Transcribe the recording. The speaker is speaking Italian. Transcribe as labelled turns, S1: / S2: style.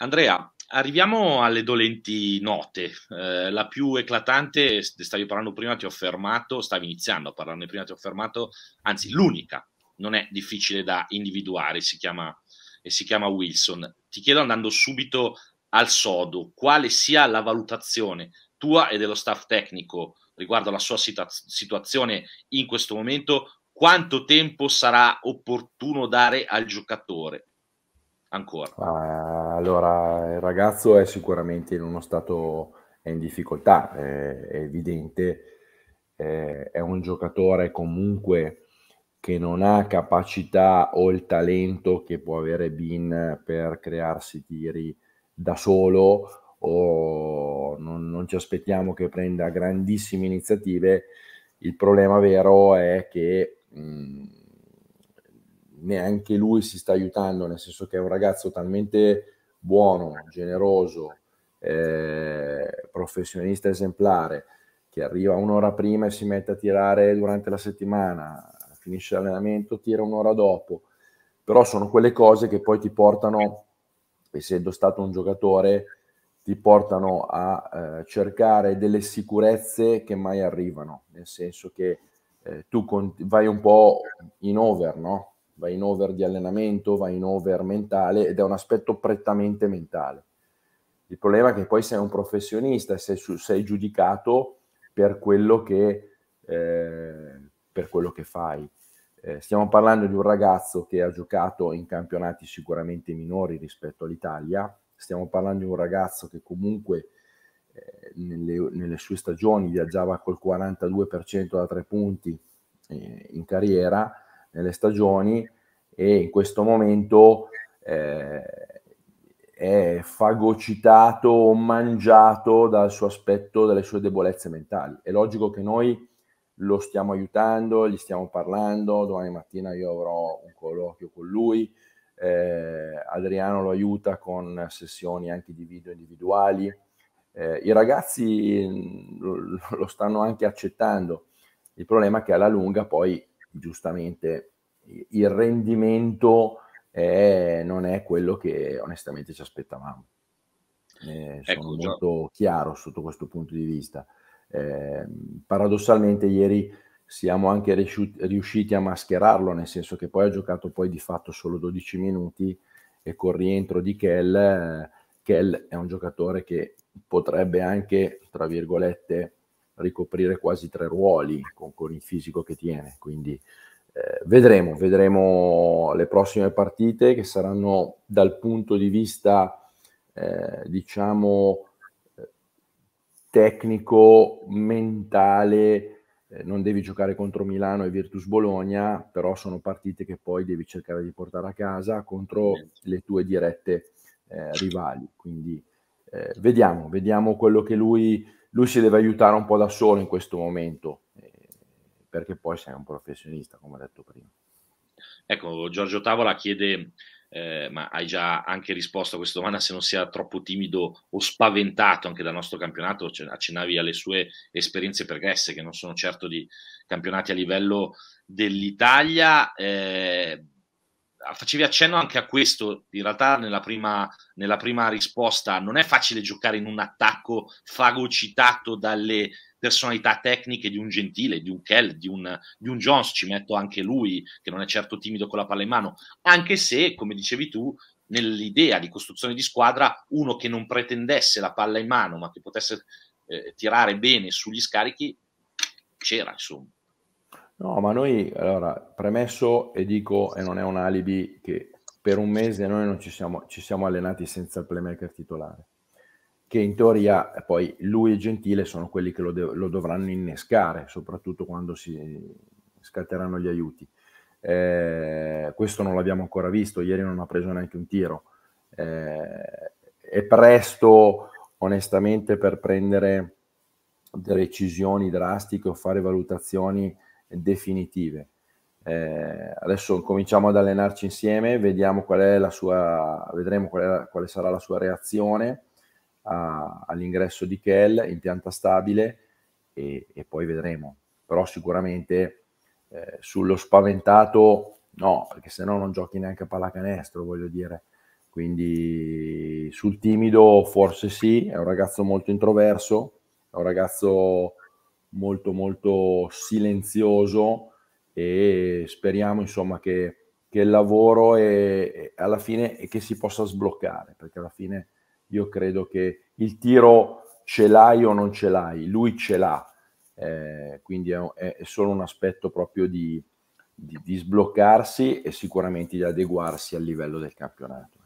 S1: Andrea, arriviamo alle dolenti note. Eh, la più eclatante, stavi parlando prima, ti ho fermato, stavi iniziando a parlarne prima, ti ho fermato, anzi l'unica, non è difficile da individuare, si chiama, e si chiama Wilson. Ti chiedo andando subito al sodo, quale sia la valutazione tua e dello staff tecnico riguardo alla sua situazione in questo momento, quanto tempo sarà opportuno dare al giocatore? Ancora. Uh
S2: allora il ragazzo è sicuramente in uno stato, è in difficoltà, è, è evidente, è, è un giocatore comunque che non ha capacità o il talento che può avere Bin per crearsi tiri da solo o non, non, ci aspettiamo che prenda grandissime iniziative. Il problema vero è che mh, neanche lui si sta aiutando, nel senso che è un ragazzo talmente buono, generoso, eh, professionista esemplare, che arriva un'ora prima e si mette a tirare durante la settimana, finisce l'allenamento, tira un'ora dopo, però sono quelle cose che poi ti portano, essendo stato un giocatore, ti portano a eh, cercare delle sicurezze che mai arrivano, nel senso che eh, tu con- vai un po' in over, no? va in over di allenamento, va in over mentale ed è un aspetto prettamente mentale. Il problema è che poi sei un professionista e sei, sei, giudicato per quello che, eh, per quello che fai. Eh, stiamo parlando di un ragazzo che ha giocato in campionati sicuramente minori rispetto all'Italia, stiamo parlando di un ragazzo che comunque eh, nelle, nelle, sue stagioni viaggiava col 42% da tre punti eh, in carriera, nelle stagioni e in questo momento eh, è fagocitato o mangiato dal suo aspetto, dalle sue debolezze mentali. È logico che noi lo stiamo aiutando, gli stiamo parlando, domani mattina io avrò un colloquio con lui, eh, Adriano lo aiuta con sessioni anche di video individuali. Eh, I ragazzi mm, lo, lo stanno anche accettando, il problema è che alla lunga poi giustamente il rendimento è, non è quello che onestamente ci aspettavamo. Eh, ecco, sono già. molto chiaro sotto questo punto di vista. Eh, paradossalmente ieri siamo anche riusciti a mascherarlo, nel senso che poi ha giocato poi di fatto solo 12 minuti e col rientro di Kell, eh, Kell è un giocatore che potrebbe anche, tra virgolette, ricoprire quasi tre ruoli con, con il fisico che tiene. Quindi eh, vedremo, vedremo le prossime partite che saranno dal punto di vista, eh, diciamo, eh, tecnico, mentale. Eh, non devi giocare contro Milano e Virtus Bologna, però sono partite che poi devi cercare di portare a casa contro le tue dirette eh, rivali. Quindi eh, vediamo, vediamo quello che lui, lui si deve aiutare un po' da solo in questo momento, eh, perché poi sei un professionista, come ho detto prima.
S1: Ecco, Giorgio Tavola chiede, eh, ma hai già anche risposto a questa domanda, se non sia troppo timido o spaventato anche dal nostro campionato, cioè, accennavi alle sue esperienze pregresse, che non sono certo di campionati a livello dell'Italia. Eh, facevi accenno anche a questo, in realtà nella prima, nella prima risposta, non è facile giocare in un attacco fagocitato dalle personalità tecniche di un Gentile, di un Kell, di un, di un, Jones, ci metto anche lui, che non è certo timido con la palla in mano, anche se, come dicevi tu, nell'idea di costruzione di squadra, uno che non pretendesse la palla in mano, ma che potesse eh, tirare bene sugli scarichi, c'era, insomma.
S2: No, ma noi, allora, premesso e dico, e non è un alibi, che per un mese noi non ci siamo, ci siamo allenati senza il playmaker titolare, che in teoria poi lui e Gentile sono quelli che lo, de- lo dovranno innescare, soprattutto quando si scatteranno gli aiuti. Eh, questo non l'abbiamo ancora visto, ieri non ha preso neanche un tiro. Eh, è presto, onestamente, per prendere decisioni drastiche o fare valutazioni definitive. Eh, adesso cominciamo ad allenarci insieme, vediamo qual è la sua, vedremo qual la, quale sarà la sua reazione a, all'ingresso di Kell in pianta stabile e, e poi vedremo. Però sicuramente eh, sullo spaventato no, perché se no non giochi neanche a pallacanestro, voglio dire. Quindi sul timido forse sì, è un ragazzo molto introverso, è un ragazzo molto molto silenzioso e speriamo insomma che, che il lavoro è, alla fine è che si possa sbloccare perché alla fine io credo che il tiro ce l'hai o non ce l'hai, lui ce l'ha, eh, quindi è, è, solo un aspetto proprio di, di, di sbloccarsi e sicuramente di adeguarsi al livello del campionato.